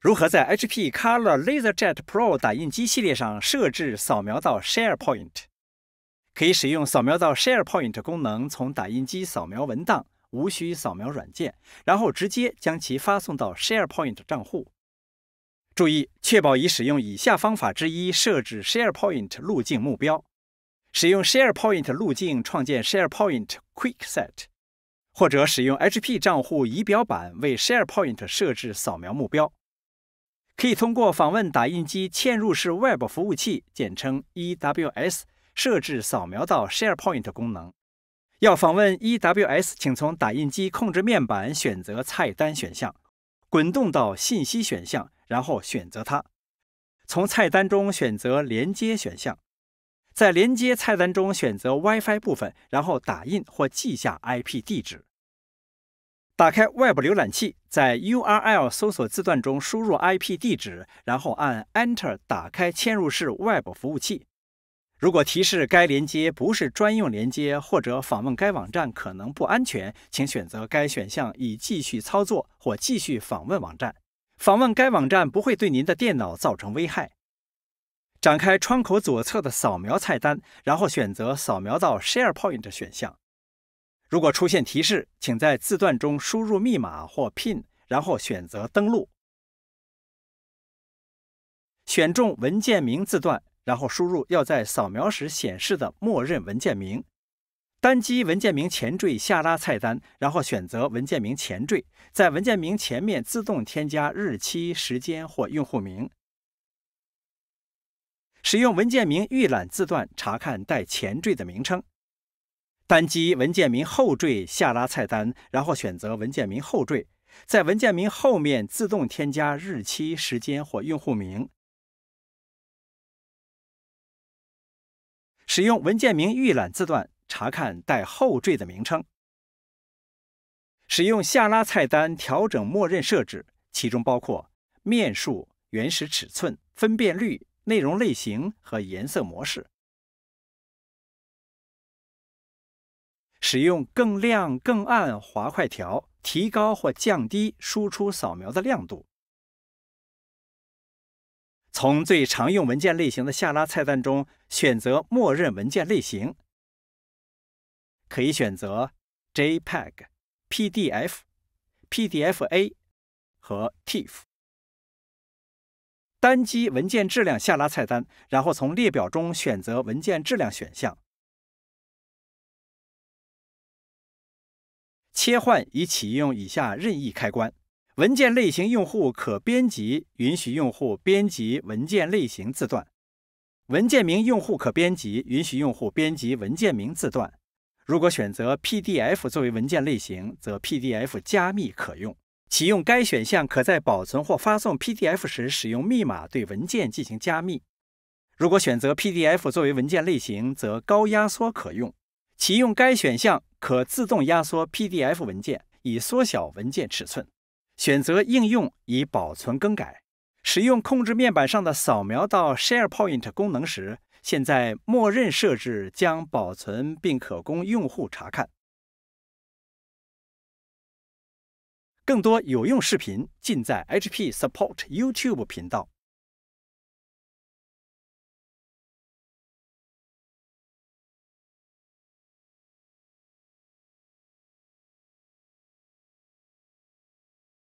如何在 HP Color LaserJet Pro 打印机系列上设置扫描到 SharePoint？可以使用扫描到 SharePoint 功能，从打印机扫描文档，无需扫描软件，然后直接将其发送到 SharePoint 账户。注意，确保已使用以下方法之一设置 SharePoint 路径目标：使用 SharePoint 路径创建 SharePoint QuickSet，或者使用 HP 账户仪表板为 SharePoint 设置扫描目标。可以通过访问打印机嵌入式 Web 服务器（简称 EWS） 设置扫描到 SharePoint 功能。要访问 EWS，请从打印机控制面板选择菜单选项，滚动到信息选项，然后选择它。从菜单中选择连接选项，在连接菜单中选择 WiFi 部分，然后打印或记下 IP 地址。打开 Web 浏览器，在 URL 搜索字段中输入 IP 地址，然后按 Enter 打开嵌入式 Web 服务器。如果提示该连接不是专用连接，或者访问该网站可能不安全，请选择该选项以继续操作或继续访问网站。访问该网站不会对您的电脑造成危害。展开窗口左侧的扫描菜单，然后选择扫描到 SharePoint 选项。如果出现提示，请在字段中输入密码或 PIN，然后选择登录。选中文件名字段，然后输入要在扫描时显示的默认文件名。单击文件名前缀下拉菜单，然后选择文件名前缀，在文件名前面自动添加日期、时间或用户名。使用文件名预览字段查看带前缀的名称。单击文件名后缀下拉菜单，然后选择文件名后缀，在文件名后面自动添加日期、时间或用户名。使用文件名预览字段查看带后缀的名称。使用下拉菜单调整默认设置，其中包括面数、原始尺寸、分辨率、内容类型和颜色模式。使用更亮、更暗滑块条，提高或降低输出扫描的亮度。从最常用文件类型的下拉菜单中选择默认文件类型，可以选择 JPEG、PDF、PDF-A 和 TIFF。单击文件质量下拉菜单，然后从列表中选择文件质量选项。切换已启用以下任意开关：文件类型用户可编辑，允许用户编辑文件类型字段；文件名用户可编辑，允许用户编辑文件名字段。如果选择 PDF 作为文件类型，则 PDF 加密可用。启用该选项可在保存或发送 PDF 时使用密码对文件进行加密。如果选择 PDF 作为文件类型，则高压缩可用。启用该选项可自动压缩 PDF 文件，以缩小文件尺寸。选择应用以保存更改。使用控制面板上的“扫描到 SharePoint” 功能时，现在默认设置将保存并可供用户查看。更多有用视频尽在 HP Support YouTube 频道。